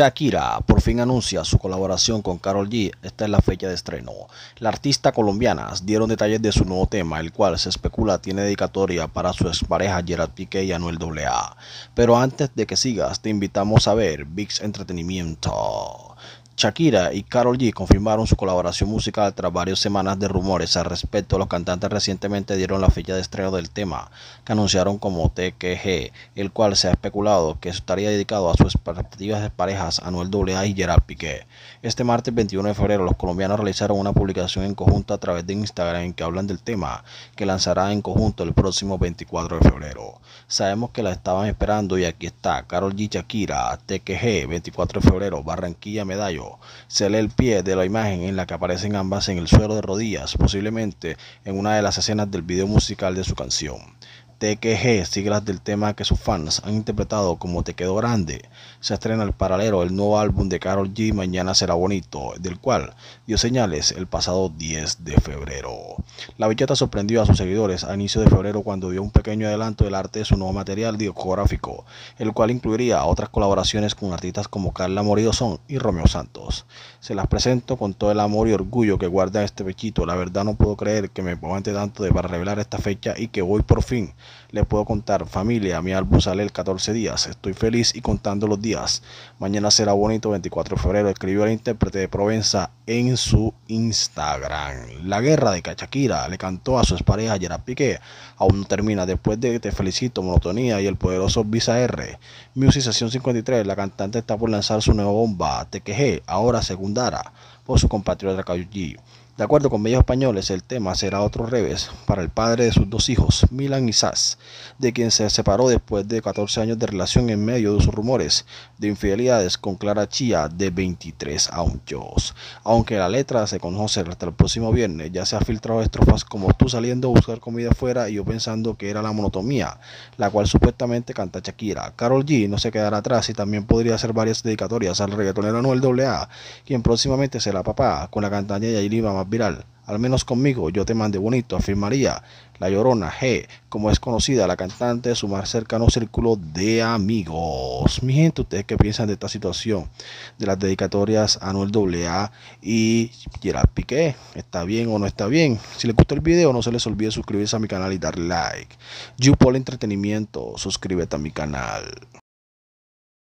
Shakira por fin anuncia su colaboración con Carol G. Esta es la fecha de estreno. La artista colombiana dieron detalles de su nuevo tema, el cual se especula tiene dedicatoria para su expareja Gerard Piqué y Anuel AA. Pero antes de que sigas, te invitamos a ver VIX Entretenimiento. Shakira y Carol G confirmaron su colaboración musical tras varias semanas de rumores al respecto. Los cantantes recientemente dieron la fecha de estreno del tema, que anunciaron como TKG, el cual se ha especulado que estaría dedicado a sus expectativas de parejas Anuel AA y Gerard Piqué. Este martes 21 de febrero, los colombianos realizaron una publicación en conjunto a través de Instagram en que hablan del tema, que lanzará en conjunto el próximo 24 de febrero. Sabemos que la estaban esperando y aquí está Carol G, Shakira, TKG, 24 de febrero, Barranquilla, Medallo. Se lee el pie de la imagen en la que aparecen ambas en el suelo de rodillas, posiblemente en una de las escenas del video musical de su canción. TQG, siglas del tema que sus fans han interpretado como Te Quedó Grande, se estrena el paralelo el nuevo álbum de Carol G, Mañana Será Bonito, del cual dio señales el pasado 10 de febrero. La Bichota sorprendió a sus seguidores a inicio de febrero cuando dio un pequeño adelanto del arte de su nuevo material discográfico, el cual incluiría otras colaboraciones con artistas como Carla Morillo Son y Romeo Santos. Se las presento con todo el amor y orgullo que guarda este pechito, la verdad no puedo creer que me pongan tanto de para revelar esta fecha y que voy por fin le puedo contar, familia, mi álbum sale el 14 días. Estoy feliz y contando los días. Mañana será bonito, 24 de febrero. Escribió el intérprete de Provenza en su Instagram. La guerra de Cachakira le cantó a su expareja Gerard Piqué. Aún no termina. Después de Te Felicito, Monotonía y el poderoso Visa R. Music Sesión 53. La cantante está por lanzar su nueva bomba. Te Ahora secundara. Por su compatriota Kayuji. De acuerdo con medios españoles, el tema será otro revés para el padre de sus dos hijos, Milan y Sass, de quien se separó después de 14 años de relación en medio de sus rumores de infidelidades con Clara Chía de 23 años. Aunque la letra se conoce hasta el próximo viernes, ya se ha filtrado estrofas como tú saliendo a buscar comida fuera y yo pensando que era la monotomía, la cual supuestamente canta Shakira. Carol G no se quedará atrás y también podría hacer varias dedicatorias al reggaetonero Anuel AA, quien próximamente será papá con la cantante Yailima más viral. Al menos conmigo, yo te mandé bonito, afirmaría la llorona G, como es conocida la cantante de su más cercano círculo de amigos. Mi gente, ¿ustedes qué piensan de esta situación? De las dedicatorias a Noel a y Gerard Piqué. ¿Está bien o no está bien? Si le gustó el video, no se les olvide suscribirse a mi canal y dar like. YouPol Entretenimiento, suscríbete a mi canal.